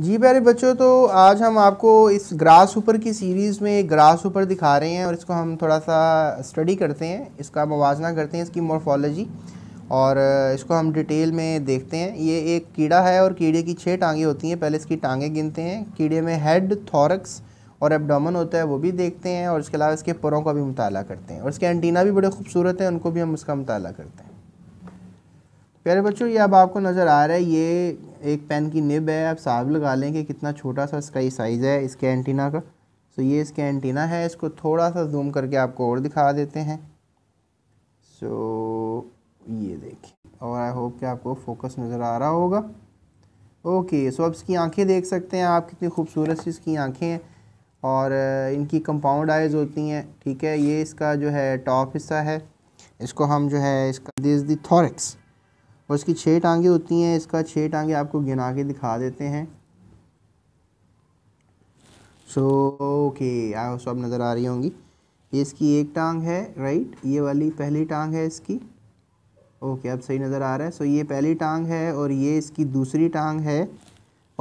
जी प्यारे बच्चों तो आज हम आपको इस ग्रास ऊपर की सीरीज़ में ग्रास ऊपर दिखा रहे हैं और इसको हम थोड़ा सा स्टडी करते हैं इसका मवाजना करते हैं इसकी मोर्फोलॉजी और इसको हम डिटेल में देखते हैं ये एक कीड़ा है और कीड़े की छः टांगें होती हैं पहले इसकी टांगें गिनते हैं कीड़े में हेड थॉरक्स और एबडामन होता है वो भी देखते हैं और इसके अलावा इसके परों का भी मुताला करते हैं और इसके एंटीना भी बड़े खूबसूरत हैं उनको भी हम उसका मुताला करते हैं प्यारे बच्चों ये अब आपको नज़र आ रहा है ये एक पेन की निब है आप साहब लगा लें कि कितना छोटा सा इसका साइज़ है इसके एंटीना का सो ये इसके एंटीना है इसको थोड़ा सा जूम करके आपको और दिखा देते हैं सो ये देखिए और आई होप कि आपको फोकस नज़र आ रहा होगा ओके सो अब इसकी आंखें देख सकते हैं आप कितनी खूबसूरत सी इसकी आंखें हैं और इनकी कंपाउंड आइज़ होती हैं ठीक है ये इसका जो है टॉप हिस्सा है इसको हम जो है इसका दिस दी थॉरिक्स और इसकी छः टाँगें होती हैं इसका छः टांगे आपको गिना के दिखा देते हैं सो ओके सो सब नज़र आ रही होंगी ये इसकी एक टांग है राइट ये वाली पहली टांग है इसकी ओके अब सही नज़र आ रहा है सो ये पहली टांग है और ये इसकी दूसरी टांग है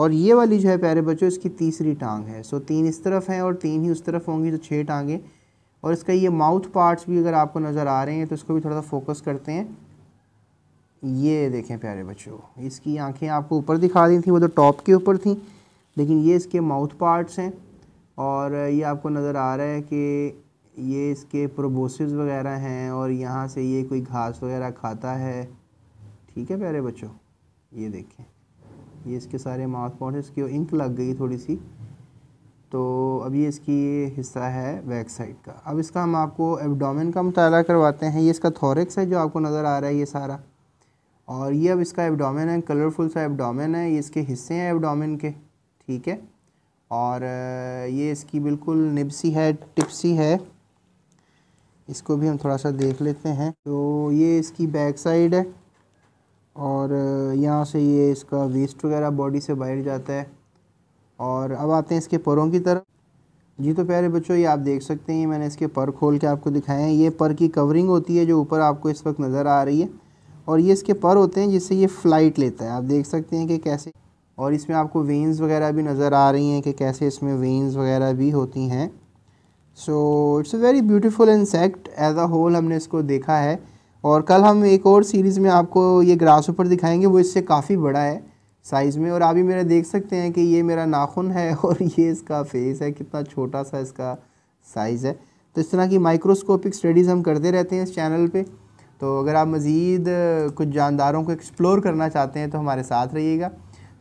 और ये वाली जो है प्यारे बच्चों इसकी तीसरी टांग है सो तीन इस तरफ हैं और तीन ही उस तरफ होंगी तो छः टांगें और इसका ये माउथ पार्ट्स भी अगर आपको नज़र आ रहे हैं तो इसको भी थोड़ा सा फोकस करते हैं ये देखें प्यारे बच्चों इसकी आंखें आपको ऊपर दिखा दी थी वो तो टॉप के ऊपर थी लेकिन ये इसके माउथ पार्ट्स हैं और ये आपको नज़र आ रहा है कि ये इसके प्रोबोसिस वगैरह हैं और यहाँ से ये कोई घास वगैरह खाता है ठीक है प्यारे बच्चों ये देखें ये इसके सारे माउथ पार्ट इसकी इंक लग गई थोड़ी सी तो अब ये इसकी ये हिस्सा है बैक साइड का अब इसका हम आपको एबडामिन का मुताला करवाते हैं ये इसका थॉरिक्स है जो आपको नज़र आ रहा है ये सारा और ये अब इसका एबडामिन है कलरफुल सा एबडामिन है ये इसके हिस्से हैं एबडामिन के ठीक है और ये इसकी बिल्कुल निबसी है टिप्सी है इसको भी हम थोड़ा सा देख लेते हैं तो ये इसकी बैक साइड है और यहाँ से ये इसका वेस्ट वगैरह बॉडी से बाहर जाता है और अब आते हैं इसके परों की तरफ जी तो प्यारे बच्चों ये आप देख सकते हैं मैंने इसके पर खोल के आपको दिखाए हैं ये पर की कवरिंग होती है जो ऊपर आपको इस वक्त नज़र आ रही है और ये इसके पर होते हैं जिससे ये फ्लाइट लेता है आप देख सकते हैं कि कैसे और इसमें आपको वेंस वगैरह भी नज़र आ रही हैं कि कैसे इसमें वेंस वगैरह भी होती हैं so it's a very beautiful insect as a whole हमने इसको देखा है और कल हम एक और सीरीज़ में आपको ये ग्रास ऊपर दिखाएंगे वो इससे काफ़ी बड़ा है साइज़ में और आप मेरा देख सकते हैं कि ये मेरा नाखून है और ये इसका फेस है कितना छोटा सा इसका साइज़ है तो इस तरह की माइक्रोस्कोपिक स्टडीज़ हम करते रहते हैं इस चैनल पर तो अगर आप मज़ीद कुछ जानदारों को एक्सप्लोर करना चाहते हैं तो हमारे साथ रहिएगा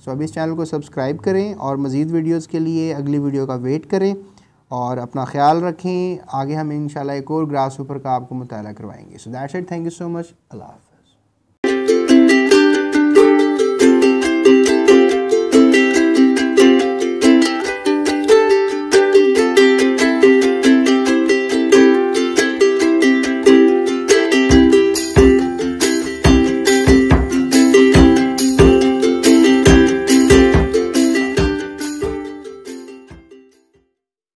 सो अभी इस चैनल को सब्सक्राइब करें और मज़ीद वीडियोज़ के लिए अगली वीडियो का वेट करें और अपना ख्याल रखें आगे हम इन एक और ग्रास ऊपर का आपको मुताला करवाएंगे so that's it thank you so much Allah